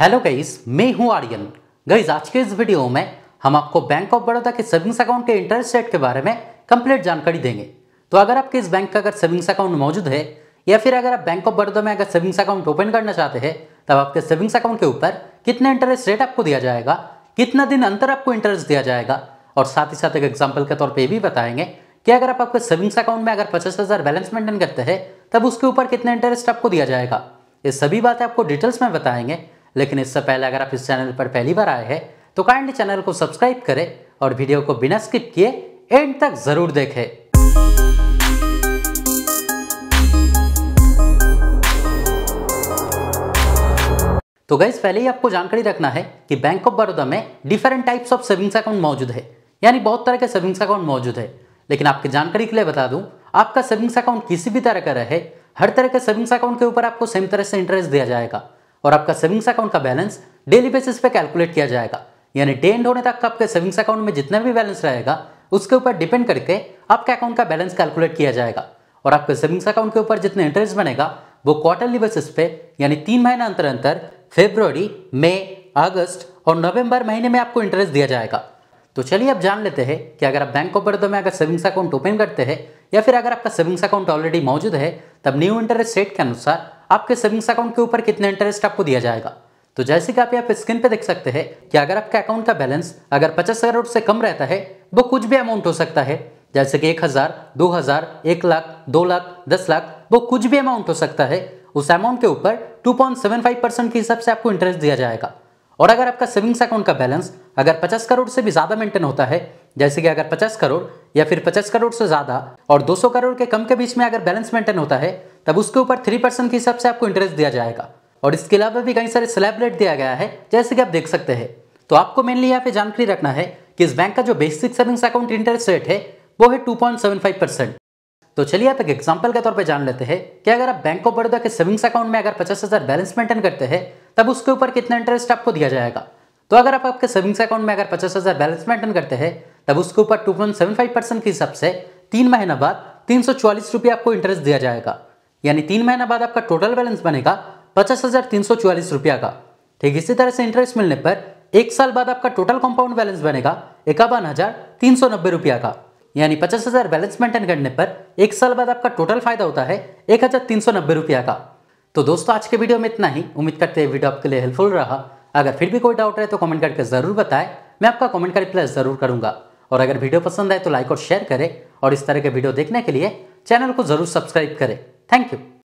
hello गईस मैं हूं Aryan guys आज के इस वीडियो में हम आपको बैंक ऑफ बड़ौदा के सेविंग्स अकाउंट के इंटरेस्ट रेट के बारे में कंप्लीट जानकारी देंगे तो अगर आपके इस बैंक का अगर सेविंग्स अकाउंट मौजूद है या फिर अगर आप बैंक ऑफ बड़ौदा में अगर सेविंग्स अकाउंट ओपन करना चाहते हैं तब आपके सेविंग्स अकाउंट के ऊपर कितना इंटरेस्ट रेट आपको दिया जाएगा कितना दिन अंतर आपको इंटरेस्ट दिया जाएगा और साथ ही साथ एक एग्जाम्पल के तौर पर भी बताएंगे कि अगर आप आपके सेविंग्स अकाउंट में अगर पचास हज़ार बैलेंस मेंटेन करते हैं तब उसके ऊपर कितना इंटरेस्ट आपको दिया जाएगा ये सभी बातें आपको डिटेल्स में बताएंगे लेकिन इससे पहले अगर आप इस चैनल पर पहली बार आए हैं तो काइंडली चैनल को सब्सक्राइब करें और वीडियो को बिना स्किप किए एंड तक ज़रूर देखें तो गैस पहले ही आपको जानकारी रखना है कि बैंक ऑफ बड़ौदा में different types of savings account मौजूद है यानी बहुत तरह के सेविंग्स अकाउंट मौजूद है लेकिन आपकी जानकारी के लिए बता दूं आपका सेविंग्स अकाउंट किसी भी तरह का रहे हर तरह के सेविंग्स अकाउंट के ऊपर आपको सेम तरह से इंटरेस्ट दिया जाएगा और आपका सेविंग्स अकाउंट का बैलेंस डेली बेसिस पे कैलकुलेट किया जाएगा यानी डे एंड होने तक आपके सेविंग्स अकाउंट में जितना भी बैलेंस रहेगा उसके ऊपर डिपेंड करके आपके अकाउंट का बैलेंस कैलकुलेट किया जाएगा और आपके सेविंग्स अकाउंट के ऊपर जितने इंटरेस्ट बनेगा वो क्वार्टरली बेसिस पे यानी तीन महीना अंतर अंतर फेब्रवरी मई अगस्त और नवंबर महीने में आपको इंटरेस्ट दिया जाएगा तो चलिए आप जान लेते हैं कि अगर आप बैंक ऑफ बड़ौदा में अगर सेविंग्स अकाउंट ओपन करते हैं या फिर अगर आपका सेविंग्स अकाउंट ऑलरेडी मौजूद है तब न्यू इंटरेस्ट रेट के अनुसार आपके सेविंग्स अकाउंट के ऊपर कितना इंटरेस्ट आपको दिया जाएगा तो जैसे कि आप यहाँ पे स्क्रीन पे देख सकते हैं कि अगर आपके अकाउंट का बैलेंस अगर पचास करोड़ से कम रहता है वो कुछ भी अमाउंट हो सकता है जैसे कि एक हज़ार दो हज़ार एक लाख दो लाख दस लाख वो कुछ भी अमाउंट हो सकता है उस अमाउंट के ऊपर 2.75 परसेंट के हिसाब से आपको इंटरेस्ट दिया जाएगा और अगर आपका सेविंग्स अकाउंट का बैलेंस अगर 50 करोड़ से भी ज़्यादा मेंटेन होता है जैसे कि अगर 50 करोड़ या फिर 50 करोड़ से ज़्यादा और 200 करोड़ के कम के बीच में अगर बैलेंस मेंटेन होता है तब उसके ऊपर थ्री परसेंट के हिसाब से आपको इंटरेस्ट दिया जाएगा और इसके अलावा भी कई सारे स्लैब रेट दिया गया है जैसे कि आप देख सकते हैं तो आपको मेनली यहाँ पे जानकारी रखना है कि इस बैंक का जो basic savings account interest rate है वो है टू परसेंट तो चलिए आप एक एग्जाम्पल के तौर पर जान लेते हैं कि अगर आप बैंक ऑफ बड़ौदा के सेविंग्स अकाउंट में अगर पचास हज़ार बैलेंस मेंटेन करते हैं तब उसके ऊपर कितना इंटरेस्ट आपको दिया जाएगा तो अगर आप आपके सेविंग्स अकाउंट में अगर पचास हज़ार बैलेंस मेंटेन करते हैं तब उसके ऊपर two point seven five percent के हिसाब से तीन महीना बाद तीन सौ चालीस रुपये आपको इंटरेस्ट दिया जाएगा यानी तीन महीना बाद आपका टोटल बैलेंस बनेगा पचास हज़ार तीन सौ चौवालीस रुपया का ठीक इसी तरह से इंटरेस्ट मिलने पर एक साल बाद आपका टोटल कंपाउंड बैलेंस बनेगा इक्यावन हज़ार तीन सौ नब्बे रुपया का यानी पचास हज़ार बैलेंस मेंटेन करने पर एक साल बाद आपका टोटल फायदा होता है एक हज़ार तीन सौ नब्बे रुपया का तो दोस्तों आज के वीडियो में इतना ही उम्मीद करते हैं वीडियो आपके लिए हेल्पफुल रहा अगर फिर भी कोई डाउट रहे तो कमेंट करके ज़रूर बताएं मैं आपका कमेंट का रिप्लाई ज़रूर करूंगा और अगर वीडियो पसंद आए तो लाइक और शेयर करें और इस तरह के वीडियो देखने के लिए चैनल को ज़रूर सब्सक्राइब करें थैंक यू